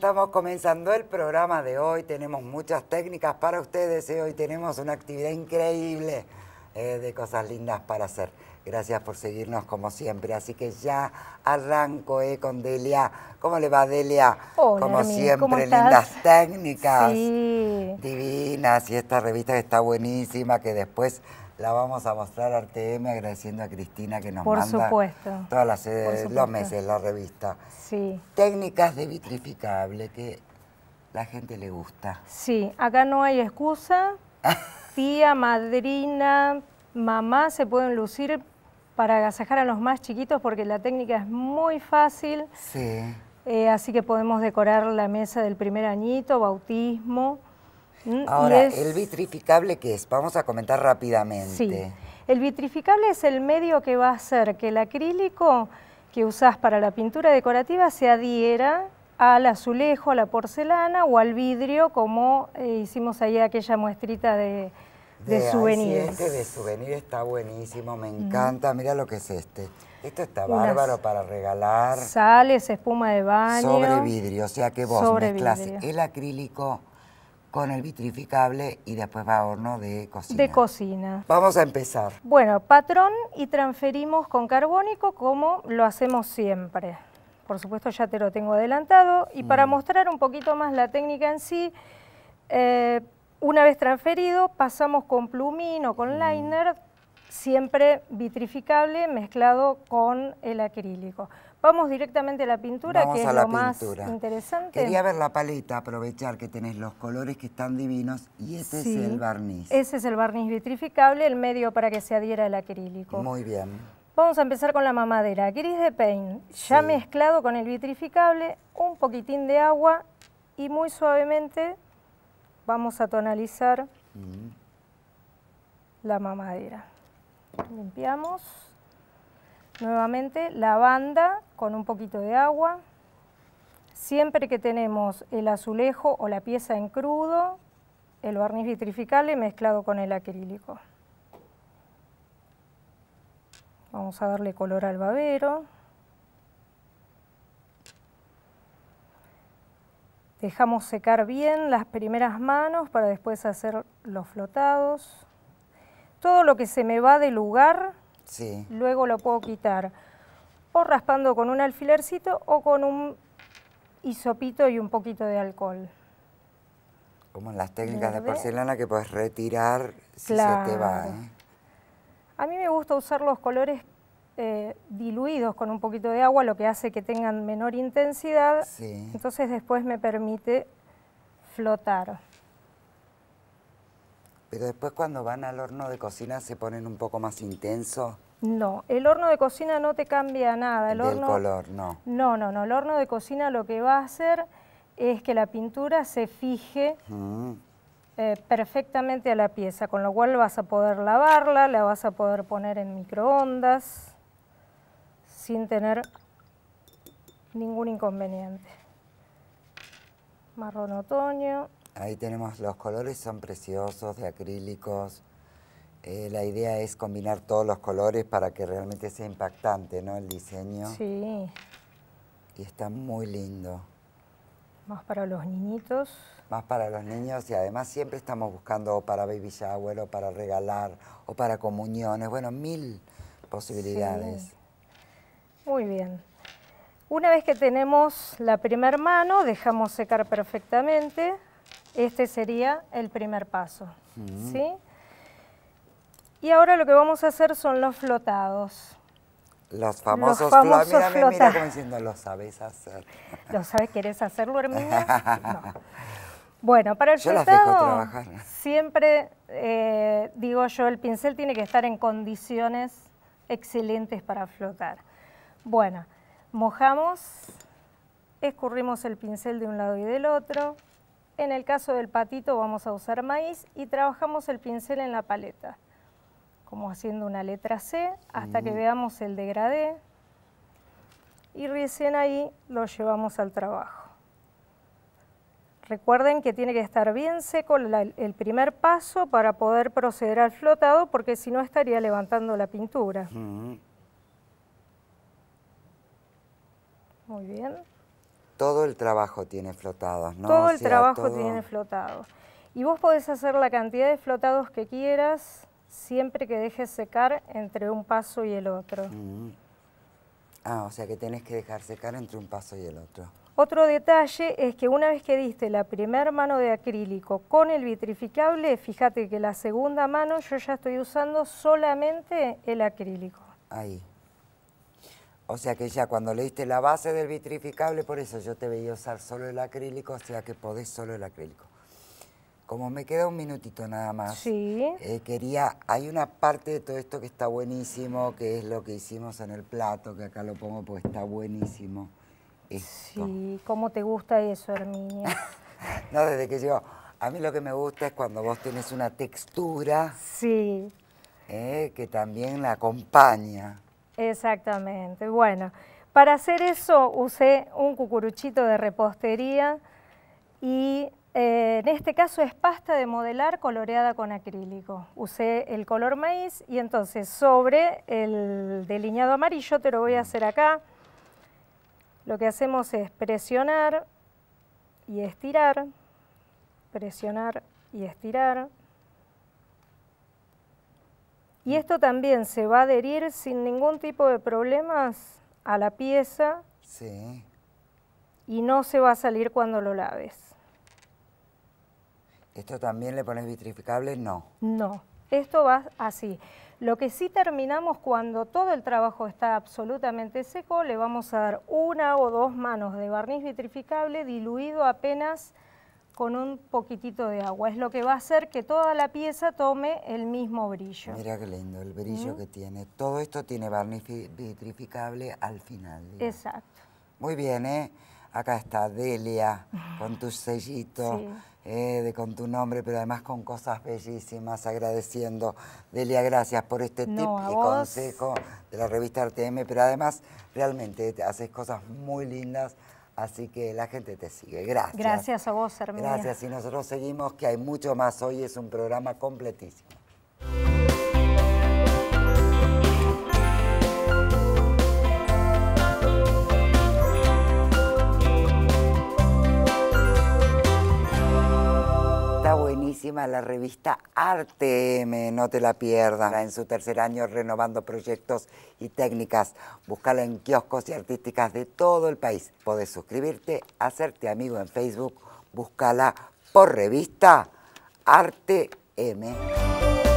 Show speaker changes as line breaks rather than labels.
estamos comenzando el programa de hoy. Tenemos muchas técnicas para ustedes y ¿eh? hoy tenemos una actividad increíble. Eh, de cosas lindas para hacer. Gracias por seguirnos como siempre. Así que ya arranco eh, con Delia. ¿Cómo le va Delia? como siempre, lindas técnicas. Divinas. Y esta revista que está buenísima, que después la vamos a mostrar a RTM agradeciendo a Cristina que nos Por manda supuesto. todas las, eh, los meses la revista. Sí. Técnicas de vitrificable que la gente le gusta.
Sí, acá no hay excusa. tía, madrina, mamá se pueden lucir para agasajar a los más chiquitos porque la técnica es muy fácil. Sí. Eh, así que podemos decorar la mesa del primer añito, bautismo. Mm, Ahora, ¿el
vitrificable qué es? Vamos a comentar rápidamente. Sí.
El vitrificable es el medio que va a hacer que el acrílico que usás para la pintura decorativa se adhiera al azulejo, a la porcelana o al vidrio, como eh, hicimos ahí aquella muestrita de, de, souvenir, este de
souvenir está buenísimo, me encanta. Mira lo que es este. Esto está bárbaro para regalar.
Sales, espuma de baño. Sobre vidrio,
o sea que vos mezclas el acrílico con el vitrificable y después va a horno de cocina. De
cocina.
Vamos a empezar.
Bueno, patrón y transferimos con carbónico como lo hacemos siempre. Por supuesto ya te lo tengo adelantado. Y para mm. mostrar un poquito más la técnica en sí, eh, una vez transferido, pasamos con plumín o con mm. liner, siempre vitrificable mezclado con el acrílico. Vamos directamente a la pintura, que es lo más interesante. Quería ver
la paleta, aprovechar que tenés los colores que están divinos y ese es el barniz.
Ese es el barniz vitrificable, el medio para que se adhiera el acrílico. Muy bien. Vamos a empezar con la mamadera. Gris de paint, ya mezclado con el vitrificable, un poquitín de agua y muy suavemente vamos a tonalizar mm. la mamadera. Limpiamos. Nuevamente la banda con un poquito de agua. Siempre que tenemos el azulejo o la pieza en crudo, el barniz vitrificable mezclado con el acrílico. Vamos a darle color al babero. Dejamos secar bien las primeras manos para después hacer los flotados. Todo lo que se me va de lugar, luego lo puedo quitar. O raspando con un alfilercito o con un hisopito y un poquito de alcohol.
Como en las técnicas de porcelana que puedes retirar si se te va. ¿eh?
A mí me gusta usar los colores eh, diluidos con un poquito de agua, lo que hace que tengan menor intensidad. Entonces después me permite flotar.
Pero después cuando van al horno de cocina se ponen un poco más intensos.
No, el horno de cocina no te cambia nada. El color, no. No, no, no. El horno de cocina lo que va a hacer es que la pintura se fije mm. eh, perfectamente a la pieza, con lo cual vas a poder lavarla, la vas a poder poner en microondas sin tener ningún inconveniente. Marrón otoño.
Ahí tenemos los colores, son preciosos, de acrílicos. Eh, la idea es combinar todos los colores para que realmente sea impactante, ¿no? El diseño. Sí. Y está muy lindo.
Más para los niñitos.
Más para los niños y además siempre estamos buscando para baby shower o para regalar o para comuniones. Bueno, mil posibilidades.
Muy bien. Una vez que tenemos la primera mano, dejamos secar perfectamente. Este sería el primer paso. ¿sí? Y ahora lo que vamos a hacer son los flotados.
Los famosos, los famosos flotados. como diciendo, lo sabes hacer.
¿Lo sabes? ¿Querés hacerlo, Hermina? Bueno, para el flotado siempre eh, digo yo, el pincel tiene que estar en condiciones excelentes para flotar. Bueno, mojamos, escurrimos el pincel de un lado y del otro. En el caso del patito vamos a usar maíz y trabajamos el pincel en la paleta, como haciendo una letra C hasta que veamos el degradé y recién ahí lo llevamos al trabajo. Recuerden que tiene que estar bien seco el primer paso para poder proceder al flotado porque si no estaría levantando la pintura. Muy bien.
Todo el trabajo tiene flotados, ¿no? Todo el trabajo tiene
flotados. Y vos podés hacer la cantidad de flotados que quieras siempre que dejes secar entre un paso y el otro.
Mm. Ah, o sea que tenés que dejar secar entre un paso y el otro.
Otro detalle es que una vez que diste la primera mano de acrílico con el vitrificable, fíjate que la segunda mano yo ya estoy usando solamente el acrílico.
Ahí. O sea que ya cuando le la base del vitrificable, por eso yo te veía usar solo el acrílico, o sea que podés solo el acrílico. Como me queda un minutito nada más, sí. Eh, quería, hay una parte de todo esto que está buenísimo, que es lo que hicimos en el plato, que acá lo pongo porque está buenísimo. Sí,
¿cómo te gusta eso, Herminia?
no, desde que yo, a mí lo que me gusta es cuando vos tenés una textura
sí.
Eh, que también la acompaña.
Exactamente, bueno. Para hacer eso usé un cucuruchito de repostería y eh, en este caso es pasta de modelar coloreada con acrílico. Usé el color maíz y entonces sobre el delineado amarillo, te lo voy a hacer acá, lo que hacemos es presionar y estirar, presionar y estirar, y esto también se va a adherir sin ningún tipo de problemas a la pieza.
Sí.
Y no se va a salir cuando lo laves.
¿Esto también le pones vitrificable? No.
No, esto va así. Lo que sí terminamos cuando todo el trabajo está absolutamente seco, le vamos a dar una o dos manos de barniz vitrificable diluido apenas con un poquitito de agua. Es lo que va a hacer que toda la pieza tome el mismo brillo. Mira
qué lindo el brillo que tiene. Todo esto tiene barniz vitrificable al final. Exacto. Muy bien, ¿eh? Acá está Delia con tu sellito, ¿eh? de, con tu nombre, pero además con cosas bellísimas, agradeciendo. Delia, gracias por este tip y consejo de la revista RTM, pero además realmente haces cosas muy lindas Así que la gente te sigue. Gracias. Gracias a vos, Herminia. Gracias. Y nosotros seguimos, que hay mucho más. Hoy es un programa completísimo. la revista Arte M, no te la pierdas. En su tercer año renovando proyectos y técnicas. Búscala en kioscos y artísticas de todo el país. Podés suscribirte, hacerte amigo en Facebook. Búscala por revista Arte M.